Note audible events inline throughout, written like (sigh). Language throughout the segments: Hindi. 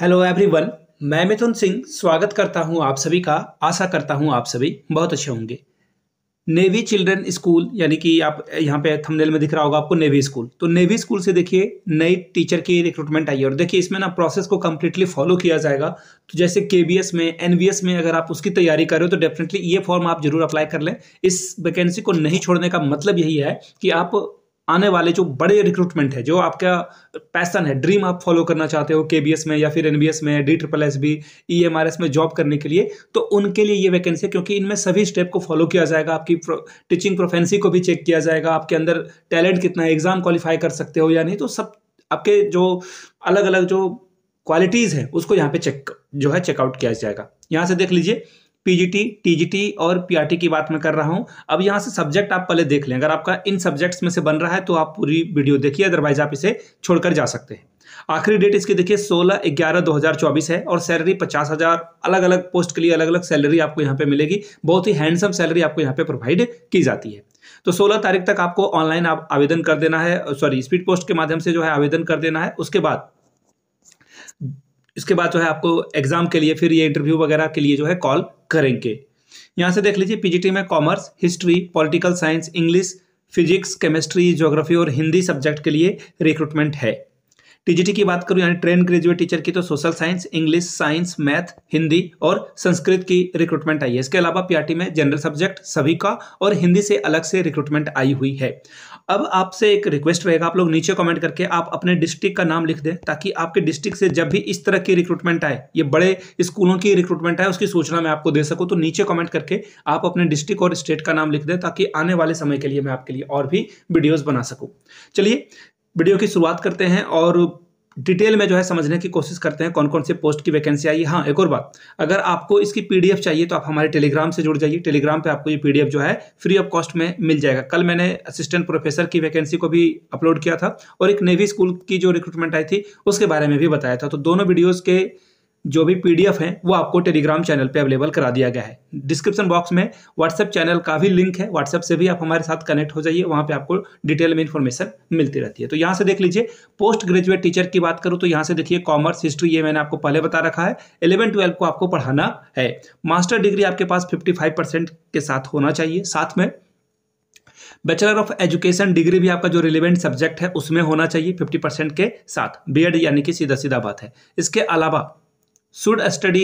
हेलो एवरीवन मैं मिथुन सिंह स्वागत करता हूं आप सभी का आशा करता हूं आप सभी बहुत अच्छे होंगे नेवी चिल्ड्रन स्कूल यानी कि आप यहाँ पे थंबनेल में दिख रहा होगा आपको नेवी स्कूल तो नेवी स्कूल से देखिए नई टीचर की रिक्रूटमेंट आई है और देखिए इसमें ना प्रोसेस को कम्प्लीटली फॉलो किया जाएगा तो जैसे के में एन में अगर आप उसकी तैयारी कर रहे हो तो डेफिनेटली ये फॉर्म आप जरूर अप्लाई कर लें इस वैकेंसी को नहीं छोड़ने का मतलब यही है कि आप आने वाले जो बड़े रिक्रूटमेंट है जो आपका पैसन है ड्रीम आप फॉलो करना चाहते हो के में या फिर एन में D triple S B E M R S में जॉब करने के लिए तो उनके लिए ये वैकेंसी है क्योंकि इनमें सभी स्टेप को फॉलो किया जाएगा आपकी टीचिंग प्रोफेंसी को भी चेक किया जाएगा आपके अंदर टैलेंट कितना है एग्ज़ाम क्वालिफाई कर सकते हो या नहीं तो सब आपके जो अलग अलग जो क्वालिटीज़ हैं उसको यहाँ पे चेक जो है चेकआउट किया जाएगा यहाँ से देख लीजिए पीजीटी टीजीटी और पीआरटी की बात मैं कर रहा हूं अब यहां से सब्जेक्ट आप पहले देख लें अगर आपका इन सब्जेक्ट्स में से बन रहा है तो आप पूरी वीडियो देखिए अदरवाइज आप इसे छोड़कर जा सकते हैं आखिरी डेट इसकी देखिए 16 ग्यारह 2024 है और सैलरी पचास हज़ार अलग अलग पोस्ट के लिए अलग अलग सैलरी आपको यहाँ पे मिलेगी बहुत ही हैंडसम सैलरी आपको यहाँ पे प्रोवाइड की जाती है तो 16 तारीख तक आपको ऑनलाइन आप आवेदन कर देना है सॉरी स्पीड पोस्ट के माध्यम से जो है आवेदन कर देना है उसके बाद इसके बाद जो है आपको एग्ज़ाम के लिए फिर ये इंटरव्यू वगैरह के लिए जो है कॉल करेंगे यहाँ से देख लीजिए पीजीटी में commerce history political science English physics chemistry geography और हिंदी सब्जेक्ट के लिए रिक्रूटमेंट है टीजीटी की बात करूँ यानी ट्रेन ग्रेजुएट टीचर की तो social science English science math Hindi और संस्कृत की रिक्रूटमेंट आई है इसके अलावा पीआरटी में जनरल सब्जेक्ट सभी का और हिंदी से अलग से रिक्रूटमेंट आई हुई है अब आपसे एक रिक्वेस्ट रहेगा आप लोग नीचे कमेंट करके आप अपने डिस्ट्रिक्ट का नाम लिख दें ताकि आपके डिस्ट्रिक्ट से जब भी इस तरह की रिक्रूटमेंट आए ये बड़े स्कूलों की रिक्रूटमेंट आए उसकी सूचना मैं आपको दे सकूँ तो नीचे कमेंट करके आप अपने डिस्ट्रिक्ट और स्टेट का नाम लिख दें ताकि आने वाले समय के लिए मैं आपके लिए और भी वीडियोज़ बना सकूँ चलिए वीडियो की शुरुआत करते हैं और डिटेल में जो है समझने की कोशिश करते हैं कौन कौन से पोस्ट की वैकेंसी आई है हाँ एक और बात अगर आपको इसकी पीडीएफ चाहिए तो आप हमारे टेलीग्राम से जुड़ जाइए टेलीग्राम पे आपको ये पीडीएफ जो है फ्री ऑफ कॉस्ट में मिल जाएगा कल मैंने असिस्टेंट प्रोफेसर की वैकेंसी को भी अपलोड किया था और एक नेवी स्कूल की जो रिक्रूटमेंट आई थी उसके बारे में भी बताया था तो दोनों वीडियोज़ के जो भी पीडीएफ है वो आपको टेलीग्राम चैनल पे अवेलेबल करा दिया गया है डिस्क्रिप्शन बॉक्स में व्हाट्सएप चैनल का भी लिंक है व्हाट्सएप से भी आप हमारे साथ कनेक्ट हो जाइए वहाँ पे आपको डिटेल में इन्फॉर्मेशन मिलती रहती है तो यहाँ से देख लीजिए पोस्ट ग्रेजुएट टीचर की बात करूँ तो यहाँ से देखिए कॉमर्स हिस्ट्री ये मैंने आपको पहले बता रखा है इलेवन ट्वेल्व को आपको पढ़ाना है मास्टर डिग्री आपके पास फिफ्टी के साथ होना चाहिए साथ में बैचलर ऑफ एजुकेशन डिग्री भी आपका जो रिलेवेंट सब्जेक्ट है उसमें होना चाहिए फिफ्टी परसेंट के साथ एड यानी कि सीधा सीधा बात है इसके अलावा should study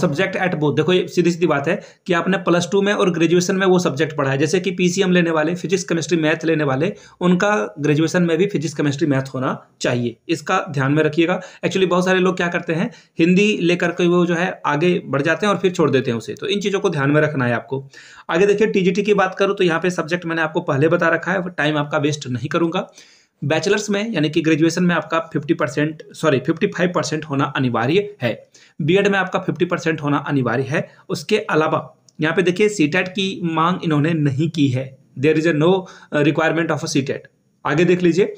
subject at both देखो ये सीधी सीधी बात है कि आपने प्लस टू में और ग्रेजुएशन में वो सब्जेक्ट पढ़ा है जैसे कि पीसीएम लेने वाले फिजिक्स केमिस्ट्री मैथ लेने वाले उनका ग्रेजुएशन में भी फिजिक्स केमिस्ट्री मैथ होना चाहिए इसका ध्यान में रखिएगा एक्चुअली बहुत सारे लोग क्या करते हैं हिंदी लेकर के वो जो है आगे बढ़ जाते हैं और फिर छोड़ देते हैं उसे तो इन चीज़ों को ध्यान में रखना है आपको आगे देखिए टी की बात करूँ तो यहाँ पर सब्जेक्ट मैंने आपको पहले बता रखा है टाइम आपका वेस्ट नहीं करूँगा बैचलर्स में यानी कि ग्रेजुएशन में आपका 50 परसेंट सॉरी 55 परसेंट होना अनिवार्य है बीएड में आपका 50 परसेंट होना अनिवार्य है उसके अलावा यहाँ पे देखिए सीटेट की मांग इन्होंने नहीं की है there is a no requirement of a CTET आगे देख लीजिए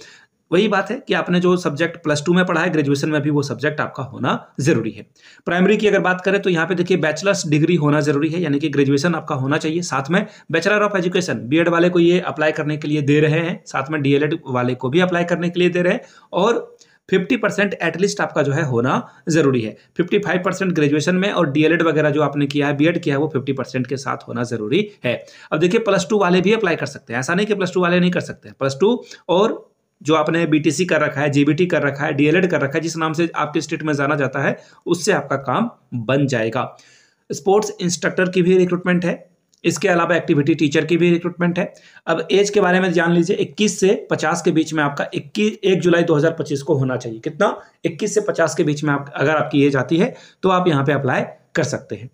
वही बात है कि आपने जो सब्जेक्ट प्लस टू में पढ़ा है ग्रेजुएशन में भी वो सब्जेक्ट आपका होना जरूरी है प्राइमरी की अगर बात करें तो यहाँ पे देखिए बैचलर्स डिग्री होना जरूरी है यानी कि ग्रेजुएशन आपका होना चाहिए साथ में बैचलर ऑफ एजुकेशन बी वाले को ये अप्लाई करने के लिए दे रहे हैं साथ में डीएलएड वाले को भी अप्लाई करने के लिए दे रहे हैं और 50 परसेंट एटलीस्ट आपका जो है होना जरूरी है 55 परसेंट ग्रेजुएशन में और डीएलएड वगैरह जो आपने किया है बीएड किया है वो 50 परसेंट के साथ होना जरूरी है अब देखिए प्लस टू वाले भी अप्लाई कर सकते हैं ऐसा नहीं कि प्लस टू वाले नहीं कर सकते प्लस टू और जो आपने बीटीसी कर रखा है जीबीटी कर रखा है डीएलएड कर रखा है जिस नाम से आपके स्टेट में जाना जाता है उससे आपका काम बन जाएगा स्पोर्ट्स इंस्ट्रक्टर की भी रिक्रूटमेंट है इसके अलावा एक्टिविटी टीचर की भी रिक्रूटमेंट है अब एज के बारे में जान लीजिए 21 से 50 के बीच में आपका 21 एक जुलाई 2025 को होना चाहिए कितना 21 से 50 के बीच में आप अगर आपकी एज आती है तो आप यहाँ पे अप्लाई कर सकते हैं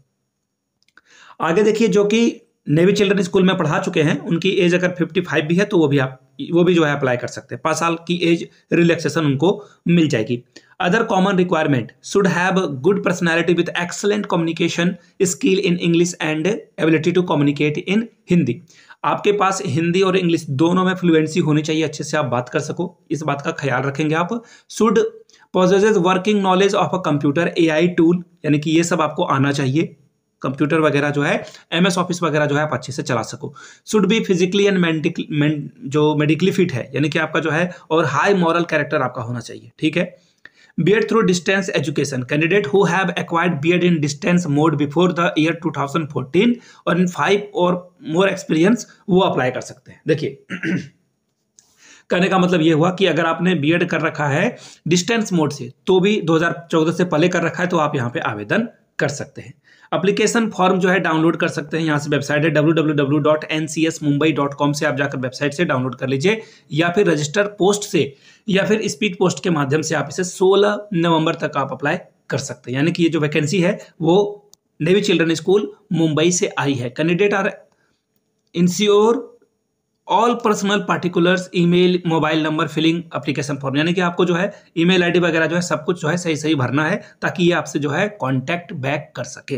आगे देखिए जो कि नेवी चिल्ड्रन स्कूल में पढ़ा चुके हैं उनकी एज अगर 55 भी है तो वो भी आप वो भी जो है अप्लाई कर सकते हैं पाँच साल की एज रिलैक्सेशन उनको मिल जाएगी other common requirement should have good personality with excellent communication skill in English and ability to communicate in Hindi आपके पास हिंदी और इंग्लिश दोनों में फ्लुएंसी होनी चाहिए अच्छे से आप बात कर सको इस बात का ख्याल रखेंगे आप should positive working knowledge of a computer a tool यानी कि ये सब आपको आना चाहिए कंप्यूटर वगैरह जो है एम एस ऑफिस वगैरह जो है आप अच्छे से चला सको should be physically and mentally जो मेडिकली फिट है यानी कि आपका जो है और हाई मॉरल कैरेक्टर आपका होना चाहिए ठीक है BEd through distance education candidate who have acquired BEd in distance mode before the year 2014 और इन फाइव और मोर एक्सपीरियंस वो अप्लाई कर सकते हैं देखिए (clears throat) कहने का मतलब ये हुआ कि अगर आपने बीएड कर रखा है डिस्टेंस मोड से तो भी 2014 से पहले कर रखा है तो आप यहाँ पे आवेदन कर सकते हैं अप्लीकेशन फॉर्म जो है डाउनलोड कर सकते हैं यहाँ से वेबसाइट है डब्ल्यू से आप जाकर वेबसाइट से डाउनलोड कर लीजिए या फिर रजिस्टर पोस्ट से या फिर स्पीड पोस्ट के माध्यम से आप इसे सोलह नवंबर तक आप अप्लाई कर सकते हैं यानी कि ये जो वैकेंसी है वो नेवी चिल्ड्रन स्कूल मुंबई से आई है candidate are ensure all personal particulars email mobile number filling application form यानी कि आपको जो है ईमेल आईडी वगैरह जो है सब कुछ जो है सही सही भरना है ताकि ये आपसे जो है कांटेक्ट बैक कर सके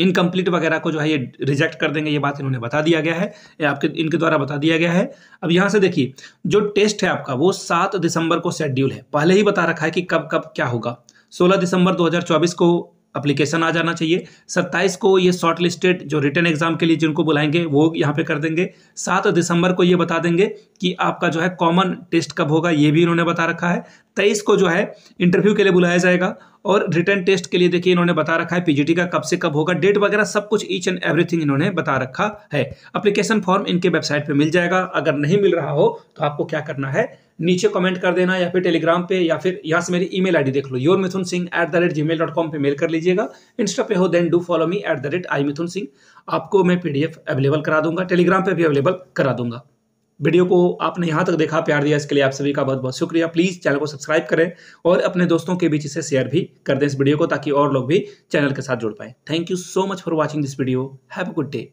इनकम्प्लीट वगैरह को जो है ये रिजेक्ट कर देंगे ये बात इन्होंने बता दिया गया है ये आपके इनके द्वारा बता दिया गया है अब यहाँ से देखिए जो टेस्ट है आपका वो सात दिसंबर को शेड्यूल है पहले ही बता रखा है कि कब कब क्या होगा सोलह दिसंबर चौबीस को अप्लीकेशन आ जाना चाहिए सत्ताईस को ये शॉर्ट लिस्टेड जो रिटर्न एग्जाम के लिए जिनको बुलाएंगे वो यहाँ पे कर देंगे सात दिसंबर को ये बता देंगे कि आपका जो है कॉमन टेस्ट कब होगा ये भी इन्होंने बता रखा है तेईस को जो है इंटरव्यू के लिए बुलाया जाएगा और रिटर्न टेस्ट के लिए देखिए इन्होंने बता रखा है पीजीटी का कब से कब होगा डेट वगैरह सब कुछ ईच एंड एवरीथिंग इन्होंने बता रखा है अप्लीकेशन फॉर्म इनके वेबसाइट पर मिल जाएगा अगर नहीं मिल रहा हो तो आपको क्या करना है नीचे कमेंट कर देना या फिर टेलीग्राम पे या फिर यहाँ से मेरी ईमेल आईडी देख लो your Mithun Singh at the rate Gmail dot com पर मेल कर लीजिएगा इंस्टा पे हो then do follow me at the rate I Mithun Singh आपको मैं पीडीएफ अवेलेबल करा दूंगा टेलीग्राम पे भी अवेलेबल करा दूंगा वीडियो को आपने यहाँ तक देखा प्यार दिया इसके लिए आप सभी का बहुत बहुत शुक्रिया प्लीज़ चैनल को सब्सक्राइब करें और अपने दोस्तों के बीच इसे शेयर भी कर दें इस वीडियो को ताकि और लोग भी चैनल के साथ जुड़ पाएँ thank you so much for watching this video have a good day